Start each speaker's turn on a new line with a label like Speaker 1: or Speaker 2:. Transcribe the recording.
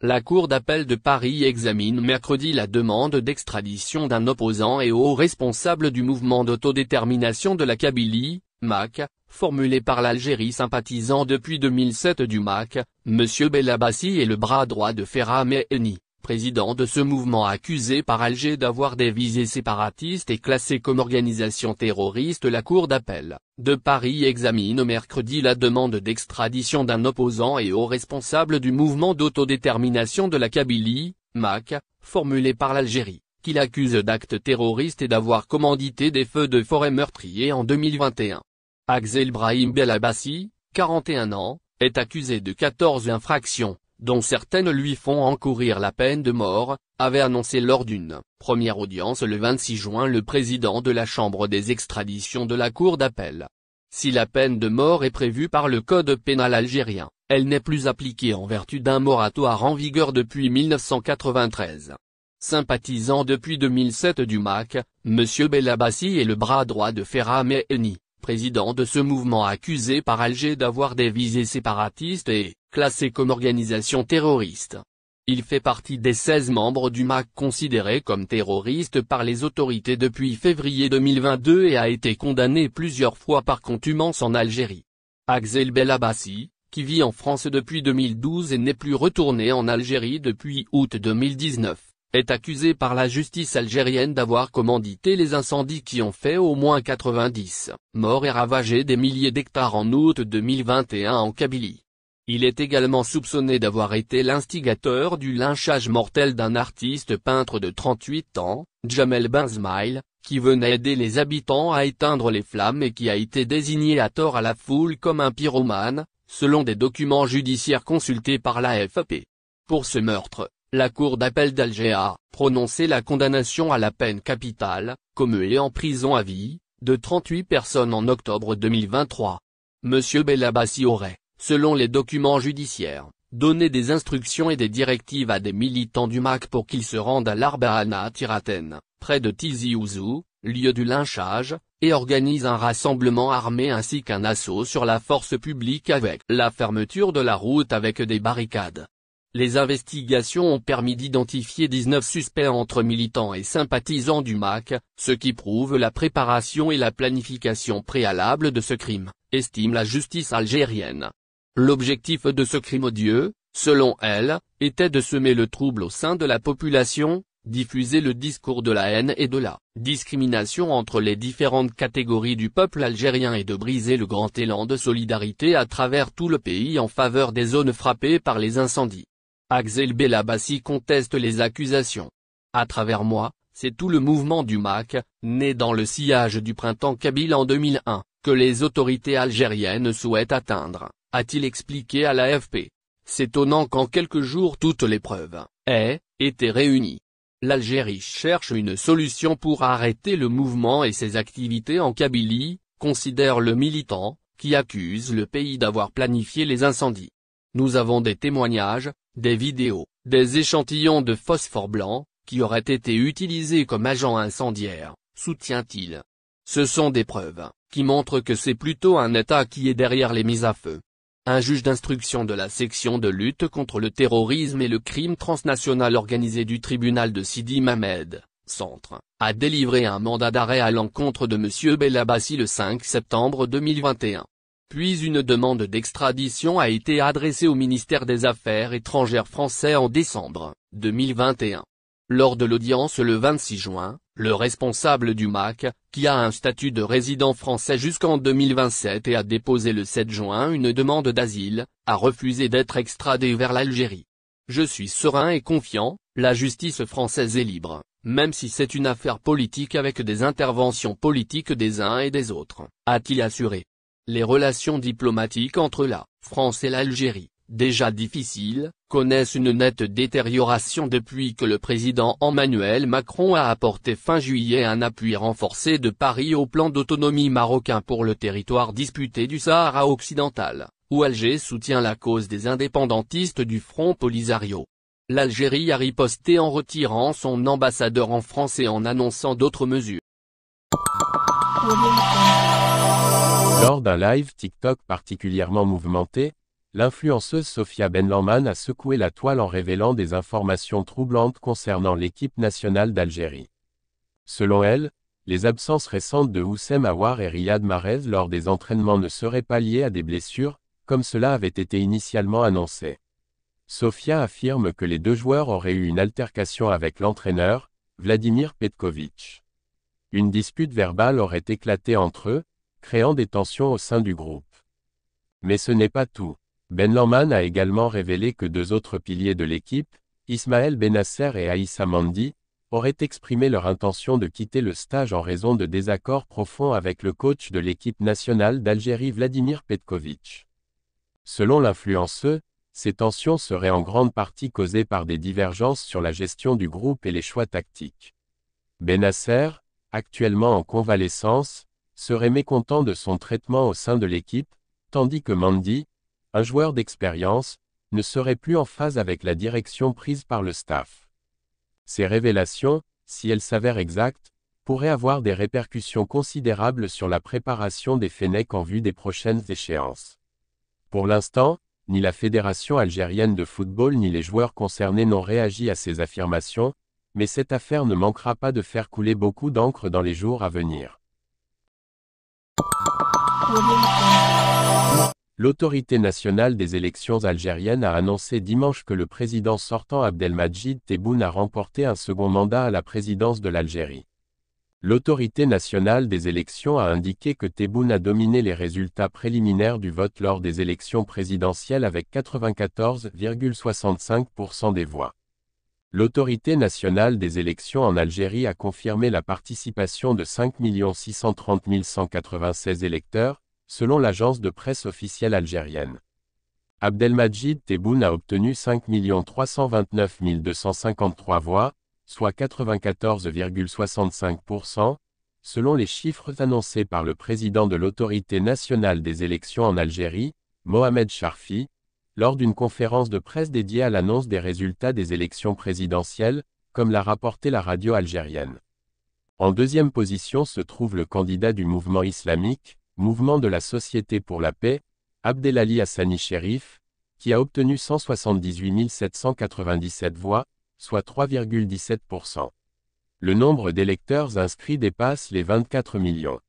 Speaker 1: La Cour d'appel de Paris examine mercredi la demande d'extradition d'un opposant et haut responsable du mouvement d'autodétermination de la Kabylie, MAC, formulée par l'Algérie sympathisant depuis 2007 du MAC, M. Belabassi et le bras droit de Ferra Meheni président de ce mouvement accusé par Alger d'avoir des visées séparatistes et classé comme organisation terroriste la Cour d'appel de Paris examine mercredi la demande d'extradition d'un opposant et haut responsable du mouvement d'autodétermination de la Kabylie, MAC, formulé par l'Algérie, qu'il accuse d'actes terroristes et d'avoir commandité des feux de forêt meurtriers en 2021. Axel Brahim Belabassi, 41 ans, est accusé de 14 infractions, dont certaines lui font encourir la peine de mort, avait annoncé lors d'une première audience le 26 juin le président de la Chambre des extraditions de la Cour d'appel. Si la peine de mort est prévue par le Code pénal algérien, elle n'est plus appliquée en vertu d'un moratoire en vigueur depuis 1993. Sympathisant depuis 2007 du MAC, M. Bellabassi est le bras droit de Ferrah Meheni président de ce mouvement accusé par Alger d'avoir des visées séparatistes et, classé comme organisation terroriste. Il fait partie des 16 membres du MAC considérés comme terroristes par les autorités depuis février 2022 et a été condamné plusieurs fois par contumance en Algérie. Axel Belabassi, qui vit en France depuis 2012 et n'est plus retourné en Algérie depuis août 2019 est accusé par la justice algérienne d'avoir commandité les incendies qui ont fait au moins 90 morts et ravagé des milliers d'hectares en août 2021 en Kabylie. Il est également soupçonné d'avoir été l'instigateur du lynchage mortel d'un artiste peintre de 38 ans, Jamel Benzmaïl, qui venait aider les habitants à éteindre les flammes et qui a été désigné à tort à la foule comme un pyromane, selon des documents judiciaires consultés par la FAP. Pour ce meurtre, la Cour d'appel d'Alger a prononcé la condamnation à la peine capitale, comme et en prison à vie, de 38 personnes en octobre 2023. Monsieur Bellabassi aurait, selon les documents judiciaires, donné des instructions et des directives à des militants du MAC pour qu'ils se rendent à l'Arbaana Tiraten, près de Tizi Ouzou, lieu du lynchage, et organise un rassemblement armé ainsi qu'un assaut sur la force publique avec la fermeture de la route avec des barricades. Les investigations ont permis d'identifier 19 suspects entre militants et sympathisants du MAC, ce qui prouve la préparation et la planification préalable de ce crime, estime la justice algérienne. L'objectif de ce crime odieux, selon elle, était de semer le trouble au sein de la population, diffuser le discours de la haine et de la discrimination entre les différentes catégories du peuple algérien et de briser le grand élan de solidarité à travers tout le pays en faveur des zones frappées par les incendies. Axel Belabassi conteste les accusations. À travers moi, c'est tout le mouvement du MAC, né dans le sillage du printemps kabyle en 2001, que les autorités algériennes souhaitent atteindre, a-t-il expliqué à l'AFP. étonnant qu'en quelques jours toutes les preuves aient été réunies. L'Algérie cherche une solution pour arrêter le mouvement et ses activités en Kabylie, considère le militant, qui accuse le pays d'avoir planifié les incendies. Nous avons des témoignages, des vidéos, des échantillons de phosphore blanc, qui auraient été utilisés comme agents incendiaires, soutient-il. Ce sont des preuves, qui montrent que c'est plutôt un État qui est derrière les mises à feu. Un juge d'instruction de la section de lutte contre le terrorisme et le crime transnational organisé du tribunal de Sidi Mamed, centre, a délivré un mandat d'arrêt à l'encontre de M. Belabassi le 5 septembre 2021 puis une demande d'extradition a été adressée au ministère des Affaires étrangères français en décembre 2021. Lors de l'audience le 26 juin, le responsable du MAC, qui a un statut de résident français jusqu'en 2027 et a déposé le 7 juin une demande d'asile, a refusé d'être extradé vers l'Algérie. Je suis serein et confiant, la justice française est libre, même si c'est une affaire politique avec des interventions politiques des uns et des autres, a-t-il assuré. Les relations diplomatiques entre la France et l'Algérie, déjà difficiles, connaissent une nette détérioration depuis que le président Emmanuel Macron a apporté fin juillet un appui renforcé de Paris au plan d'autonomie marocain pour le territoire disputé du Sahara occidental, où Alger soutient la cause des indépendantistes du Front Polisario. L'Algérie a riposté en retirant son ambassadeur en France et en annonçant d'autres mesures.
Speaker 2: Lors d'un live TikTok particulièrement mouvementé, l'influenceuse Sofia Benlaman a secoué la toile en révélant des informations troublantes concernant l'équipe nationale d'Algérie. Selon elle, les absences récentes de Houssem Aouar et Riyad Mahrez lors des entraînements ne seraient pas liées à des blessures, comme cela avait été initialement annoncé. Sofia affirme que les deux joueurs auraient eu une altercation avec l'entraîneur, Vladimir Petkovic. Une dispute verbale aurait éclaté entre eux, créant des tensions au sein du groupe. Mais ce n'est pas tout. Ben Laman a également révélé que deux autres piliers de l'équipe, Ismaël Benasser et Aïssa Mandi, auraient exprimé leur intention de quitter le stage en raison de désaccords profonds avec le coach de l'équipe nationale d'Algérie Vladimir Petkovic. Selon l'influenceux, ces tensions seraient en grande partie causées par des divergences sur la gestion du groupe et les choix tactiques. Benasser, actuellement en convalescence, serait mécontent de son traitement au sein de l'équipe, tandis que Mandy, un joueur d'expérience, ne serait plus en phase avec la direction prise par le staff. Ces révélations, si elles s'avèrent exactes, pourraient avoir des répercussions considérables sur la préparation des Fennecs en vue des prochaines échéances. Pour l'instant, ni la Fédération algérienne de football ni les joueurs concernés n'ont réagi à ces affirmations, mais cette affaire ne manquera pas de faire couler beaucoup d'encre dans les jours à venir. L'autorité nationale des élections algériennes a annoncé dimanche que le président sortant Abdelmajid Tebboune a remporté un second mandat à la présidence de l'Algérie. L'autorité nationale des élections a indiqué que Tebboune a dominé les résultats préliminaires du vote lors des élections présidentielles avec 94,65% des voix. L'autorité nationale des élections en Algérie a confirmé la participation de 5 630 196 électeurs, selon l'agence de presse officielle algérienne. Abdelmajid Tebboune a obtenu 5 329 253 voix, soit 94,65%, selon les chiffres annoncés par le président de l'autorité nationale des élections en Algérie, Mohamed Sharfi, lors d'une conférence de presse dédiée à l'annonce des résultats des élections présidentielles, comme l'a rapporté la radio algérienne. En deuxième position se trouve le candidat du mouvement islamique, Mouvement de la Société pour la Paix, Abdelali Hassani Sherif, qui a obtenu 178 797 voix, soit 3,17%. Le nombre d'électeurs inscrits dépasse les 24 millions.